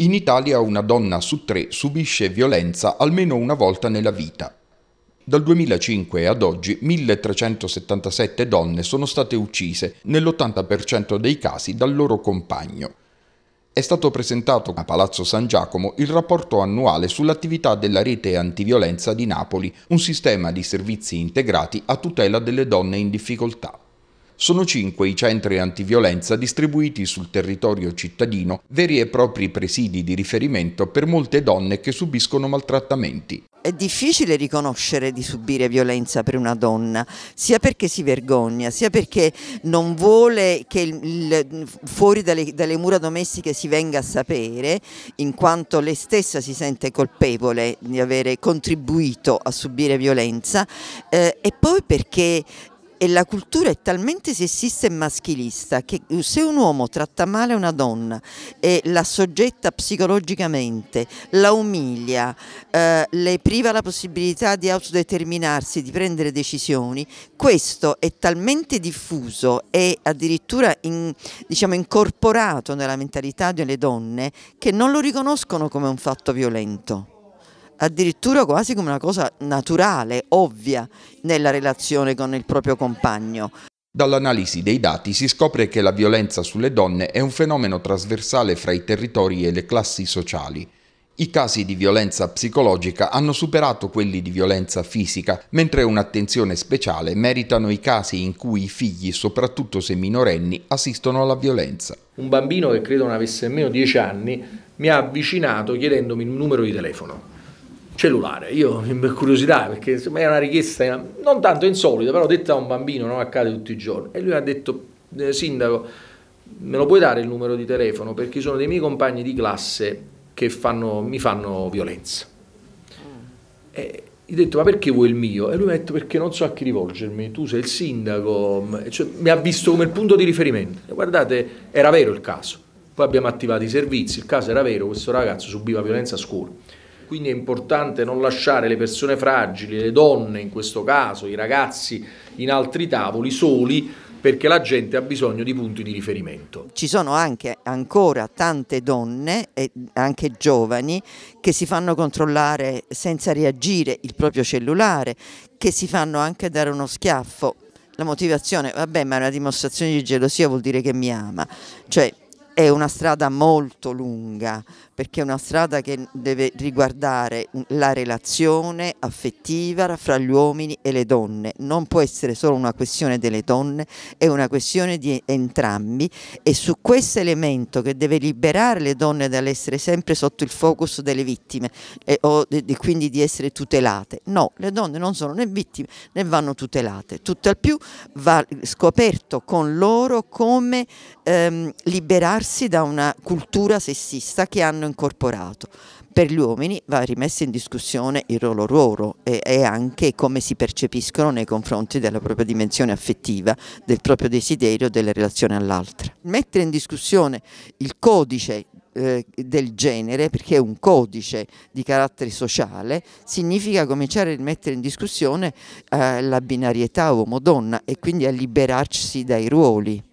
In Italia una donna su tre subisce violenza almeno una volta nella vita. Dal 2005 ad oggi 1377 donne sono state uccise, nell'80% dei casi dal loro compagno. È stato presentato a Palazzo San Giacomo il rapporto annuale sull'attività della rete antiviolenza di Napoli, un sistema di servizi integrati a tutela delle donne in difficoltà. Sono cinque i centri antiviolenza distribuiti sul territorio cittadino, veri e propri presidi di riferimento per molte donne che subiscono maltrattamenti. È difficile riconoscere di subire violenza per una donna, sia perché si vergogna, sia perché non vuole che il, fuori dalle, dalle, mura domestiche si venga a sapere, in quanto lei stessa si sente colpevole di avere contribuito a subire violenza, eh, e poi perché e la cultura è talmente sessista e maschilista che uh, se un uomo tratta male una donna e la soggetta psicologicamente, la umilia, eh, le priva la possibilità di autodeterminarsi, di prendere decisioni, questo è talmente diffuso e addirittura in, diciamo, incorporato nella mentalità delle donne che non lo riconoscono come un fatto violento addirittura quasi come una cosa naturale, ovvia nella relazione con il proprio compagno. Dall'analisi dei dati si scopre che la violenza sulle donne è un fenomeno trasversale fra i territori e le classi sociali. I casi di violenza psicologica hanno superato quelli di violenza fisica, mentre un'attenzione speciale meritano i casi in cui i figli, soprattutto se minorenni, assistono alla violenza. Un bambino che credo non avesse nemmeno 10 anni mi ha avvicinato chiedendomi un numero di telefono cellulare. Io per curiosità, perché insomma è una richiesta non tanto insolita, però detta a un bambino non accade tutti i giorni. E lui ha detto, eh, sindaco, me lo puoi dare il numero di telefono perché sono dei miei compagni di classe che fanno, mi fanno violenza. E gli ho detto ma perché vuoi il mio? E lui mi ha detto perché non so a chi rivolgermi, tu sei il sindaco, mm, cioè, mi ha visto come il punto di riferimento. E guardate, era vero il caso. Poi abbiamo attivato i servizi, il caso era vero, questo ragazzo subiva violenza a scuola quindi è importante non lasciare le persone fragili, le donne in questo caso, i ragazzi in altri tavoli soli perché la gente ha bisogno di punti di riferimento. Ci sono anche ancora tante donne, e anche giovani, che si fanno controllare senza reagire il proprio cellulare, che si fanno anche dare uno schiaffo. La motivazione, vabbè, ma è una dimostrazione di gelosia vuol dire che mi ama. Cioè, è una strada molto lunga, perché è una strada che deve riguardare la relazione affettiva fra gli uomini e le donne, non può essere solo una questione delle donne, è una questione di entrambi e su questo elemento che deve liberare le donne dall'essere sempre sotto il focus delle vittime e, o di, di, quindi di essere tutelate, no, le donne non sono né vittime né vanno tutelate, tutt'al più va scoperto con loro come ehm, liberarsi da una cultura sessista che hanno incorporato. Per gli uomini va rimesso in discussione il loro ruolo e, e anche come si percepiscono nei confronti della propria dimensione affettiva, del proprio desiderio, della relazione all'altra. Mettere in discussione il codice eh, del genere, perché è un codice di carattere sociale, significa cominciare a mettere in discussione eh, la binarietà uomo-donna e quindi a liberarci dai ruoli.